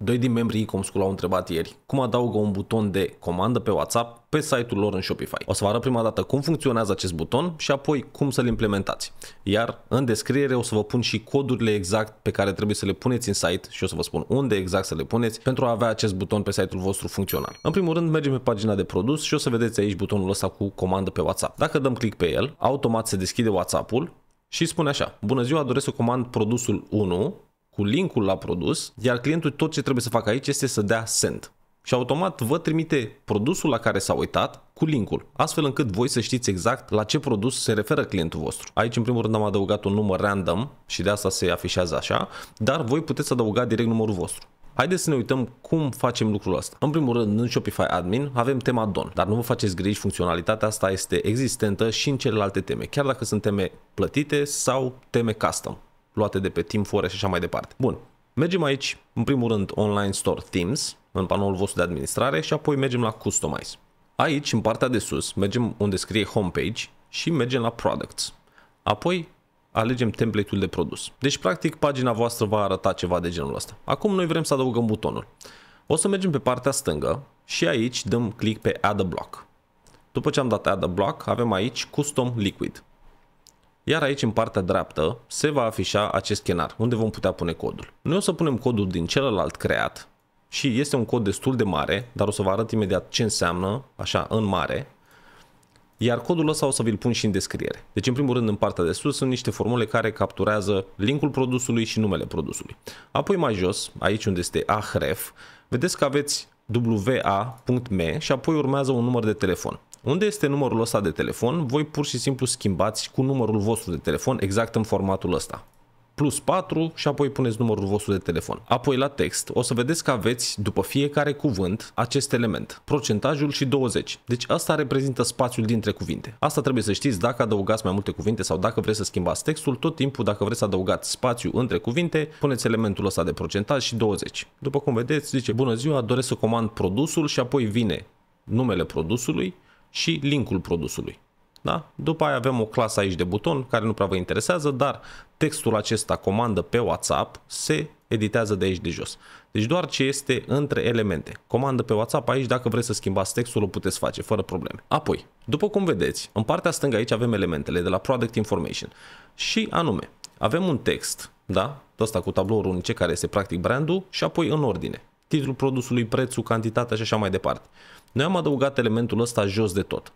Doi din membrii Comschool au întrebat ieri cum adaugă un buton de comandă pe WhatsApp pe site-ul lor în Shopify. O să vă arăt prima dată cum funcționează acest buton și apoi cum să-l implementați. Iar în descriere o să vă pun și codurile exact pe care trebuie să le puneți în site și o să vă spun unde exact să le puneți pentru a avea acest buton pe site-ul vostru funcțional. În primul rând mergem pe pagina de produs și o să vedeți aici butonul ăsta cu comandă pe WhatsApp. Dacă dăm click pe el, automat se deschide WhatsApp-ul și spune așa, bună ziua, doresc să comand produsul 1 cu linkul la produs, iar clientul tot ce trebuie să facă aici este să dea send. Și automat vă trimite produsul la care s-a uitat cu linkul, astfel încât voi să știți exact la ce produs se referă clientul vostru. Aici în primul rând am adăugat un număr random și de asta se afișează așa, dar voi puteți adăuga direct numărul vostru. Haideți să ne uităm cum facem lucrul ăsta. În primul rând, în Shopify Admin avem tema Don, dar nu vă faceți griji, funcționalitatea asta este existentă și în celelalte teme, chiar dacă sunt teme plătite sau teme custom luate de pe Team Forest și așa mai departe. Bun, mergem aici, în primul rând, Online Store Themes, în panoul vostru de administrare și apoi mergem la Customize. Aici, în partea de sus, mergem unde scrie Homepage și mergem la Products. Apoi alegem template-ul de produs. Deci, practic, pagina voastră va arăta ceva de genul ăsta. Acum noi vrem să adăugăm butonul. O să mergem pe partea stângă și aici dăm click pe Add a Block. După ce am dat Add a Block, avem aici Custom Liquid. Iar aici, în partea dreaptă, se va afișa acest chenar, unde vom putea pune codul. Noi o să punem codul din celălalt creat și este un cod destul de mare, dar o să vă arăt imediat ce înseamnă, așa, în mare. Iar codul ăsta o să vi-l pun și în descriere. Deci, în primul rând, în partea de sus sunt niște formule care capturează linkul produsului și numele produsului. Apoi, mai jos, aici unde este ahref, vedeți că aveți wa.me și apoi urmează un număr de telefon. Unde este numărul ăsta de telefon, voi pur și simplu schimbați cu numărul vostru de telefon exact în formatul ăsta plus 4 și apoi puneți numărul vostru de telefon. Apoi la text o să vedeți că aveți după fiecare cuvânt acest element, procentajul și 20. Deci asta reprezintă spațiul dintre cuvinte. Asta trebuie să știți dacă adăugați mai multe cuvinte sau dacă vreți să schimbați textul, tot timpul dacă vreți să adăugați spațiu între cuvinte, puneți elementul ăsta de procentaj și 20. După cum vedeți, zice bună ziua, doresc să comand produsul și apoi vine numele produsului, și linkul produsului. Da? După aia avem o clasă aici de buton care nu prea vă interesează, dar textul acesta comandă pe WhatsApp se editează de aici de jos. Deci doar ce este între elemente. Comandă pe WhatsApp aici, dacă vreți să schimbați textul, o puteți face fără probleme. Apoi, după cum vedeți, în partea stângă aici avem elementele de la Product Information și anume, avem un text, da? Ăsta cu tablouri unice care este practic brandul și apoi în ordine titlul produsului, prețul, cantitatea și așa mai departe. Noi am adăugat elementul ăsta jos de tot.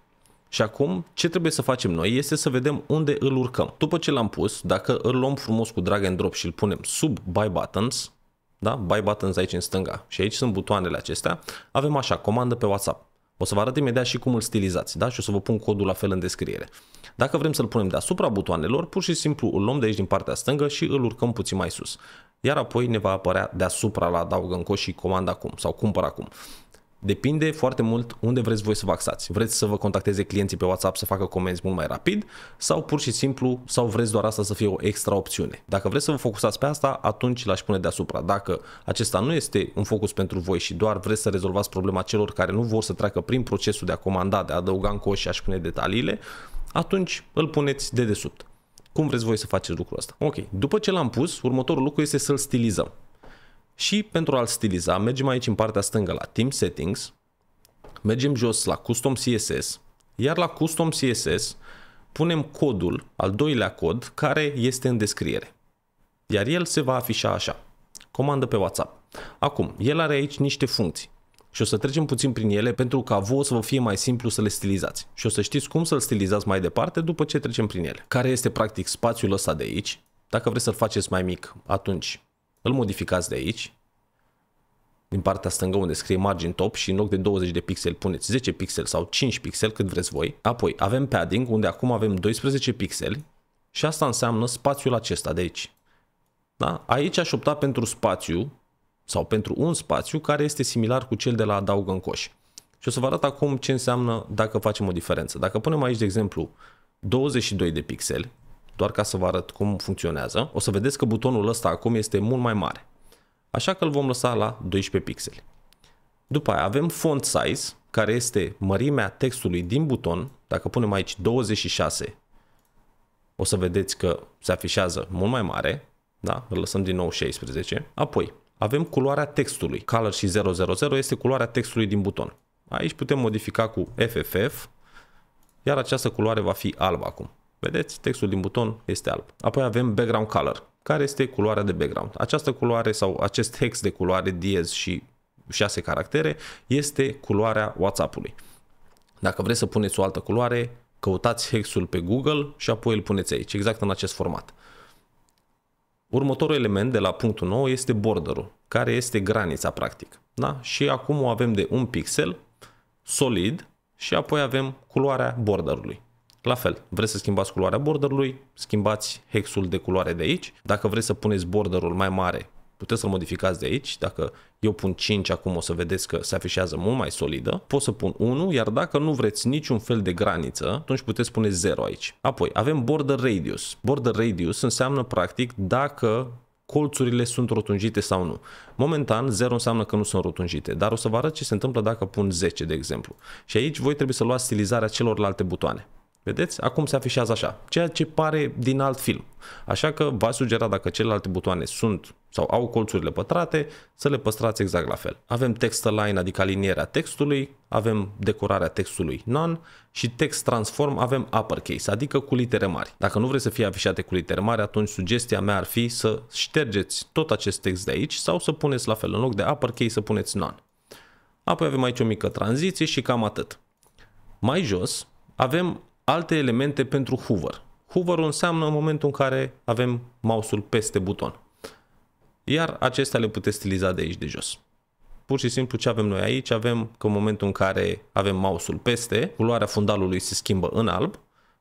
Și acum, ce trebuie să facem noi este să vedem unde îl urcăm. După ce l-am pus, dacă îl luăm frumos cu drag and drop și îl punem sub Buy Buttons, da? Buy Buttons aici în stânga și aici sunt butoanele acestea, avem așa, comandă pe WhatsApp. O să vă arăt imediat și cum îl stilizați, da? Și o să vă pun codul la fel în descriere. Dacă vrem să-l punem deasupra butoanelor, pur și simplu îl luăm de aici din partea stângă și îl urcăm puțin mai sus. Iar apoi ne va apărea deasupra la adaugă în coș și comanda acum sau cumpăr acum. Depinde foarte mult unde vreți voi să vă axați. Vreți să vă contacteze clienții pe WhatsApp să facă comenzi mult mai rapid sau pur și simplu sau vreți doar asta să fie o extra opțiune. Dacă vreți să vă focusați pe asta, atunci l-aș pune deasupra. Dacă acesta nu este un focus pentru voi și doar vreți să rezolvați problema celor care nu vor să treacă prin procesul de a comanda, de a adăuga în coș și aș pune detaliile, atunci îl puneți de desubt. Cum vreți voi să faceți lucrul ăsta? Ok, după ce l-am pus, următorul lucru este să-l stilizăm. Și pentru a-l stiliza, mergem aici în partea stângă la Team Settings, mergem jos la Custom CSS, iar la Custom CSS punem codul, al doilea cod, care este în descriere. Iar el se va afișa așa. Comandă pe WhatsApp. Acum, el are aici niște funcții și o să trecem puțin prin ele pentru ca vouă să vă fie mai simplu să le stilizați și o să știți cum să-l stilizați mai departe după ce trecem prin ele. Care este practic spațiul ăsta de aici? Dacă vreți să-l faceți mai mic, atunci îl modificați de aici, din partea stângă unde scrie margin top și în loc de 20 de pixel puneți 10 pixel sau 5 pixel cât vreți voi. Apoi avem padding unde acum avem 12 pixeli și asta înseamnă spațiul acesta de aici. Da? Aici aș opta pentru spațiu sau pentru un spațiu care este similar cu cel de la adaugă în coș. Și o să vă arăt acum ce înseamnă dacă facem o diferență. Dacă punem aici, de exemplu, 22 de pixeli, doar ca să vă arăt cum funcționează, o să vedeți că butonul ăsta acum este mult mai mare. Așa că îl vom lăsa la 12 pixeli. După aia avem font size, care este mărimea textului din buton. Dacă punem aici 26, o să vedeți că se afișează mult mai mare. Da? Îl lăsăm din nou 16. Apoi, avem culoarea textului. Color și 000 este culoarea textului din buton. Aici putem modifica cu FFF, iar această culoare va fi albă acum. Vedeți, textul din buton este alb. Apoi avem background color, care este culoarea de background. Această culoare sau acest hex de culoare diez și 6 caractere este culoarea WhatsApp-ului. Dacă vreți să puneți o altă culoare, căutați hexul pe Google și apoi îl puneți aici, exact în acest format. Următorul element de la punctul 9 este borderul, care este granița practic. Da? Și acum o avem de un pixel solid și apoi avem culoarea borderului. La fel, vreți să schimbați culoarea borderului, schimbați hexul de culoare de aici. Dacă vreți să puneți borderul mai mare, puteți să-l modificați de aici. Dacă eu pun 5 acum o să vedeți că se afișează mult mai solidă. Pot să pun 1, iar dacă nu vreți niciun fel de graniță, atunci puteți pune 0 aici. Apoi, avem border radius. Border radius înseamnă practic dacă colțurile sunt rotunjite sau nu. Momentan 0 înseamnă că nu sunt rotunjite, dar o să vă arăt ce se întâmplă dacă pun 10, de exemplu. Și aici voi trebuie să luați stilizarea celorlalte butoane. Vedeți? Acum se afișează așa, ceea ce pare din alt film. Așa că v-aș sugera dacă celelalte butoane sunt sau au colțurile pătrate, să le păstrați exact la fel. Avem text align, adică alinierea textului, avem decorarea textului non și text transform avem uppercase, adică cu litere mari. Dacă nu vreți să fie afișate cu litere mari, atunci sugestia mea ar fi să ștergeți tot acest text de aici sau să puneți la fel, în loc de uppercase să puneți non. Apoi avem aici o mică tranziție și cam atât. Mai jos avem alte elemente pentru hover. Hover înseamnă în momentul în care avem mouse-ul peste buton. Iar acestea le puteți stiliza de aici de jos. Pur și simplu ce avem noi aici, avem că în momentul în care avem mouse-ul peste, culoarea fundalului se schimbă în alb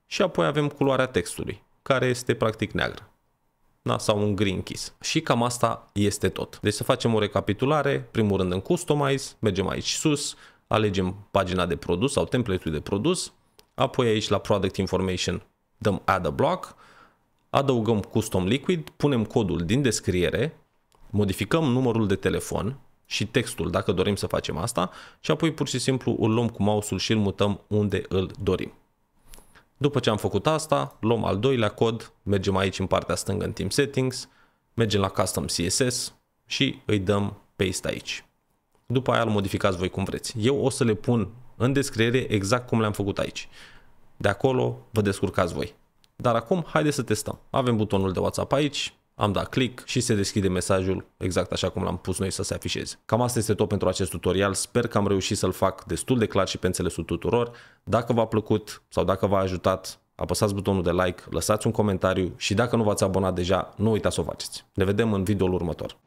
și apoi avem culoarea textului, care este practic neagră da? sau un green keys. Și cam asta este tot. Deci să facem o recapitulare, primul rând în customize, mergem aici sus, alegem pagina de produs sau template-ul de produs, apoi aici la Product Information dăm Add a Block, adăugăm Custom Liquid, punem codul din descriere, modificăm numărul de telefon și textul dacă dorim să facem asta și apoi pur și simplu îl luăm cu mouse-ul și îl mutăm unde îl dorim. După ce am făcut asta, luăm al doilea cod, mergem aici în partea stângă în Team Settings, mergem la Custom CSS și îi dăm Paste aici. După aia îl modificați voi cum vreți. Eu o să le pun în descriere exact cum le-am făcut aici. De acolo vă descurcați voi. Dar acum haideți să testăm. Avem butonul de WhatsApp aici, am dat click și se deschide mesajul exact așa cum l-am pus noi să se afișeze. Cam asta este tot pentru acest tutorial. Sper că am reușit să-l fac destul de clar și pe înțelesul tuturor. Dacă v-a plăcut sau dacă v-a ajutat, apăsați butonul de like, lăsați un comentariu și dacă nu v-ați abonat deja, nu uitați să o faceți. Ne vedem în videoul următor.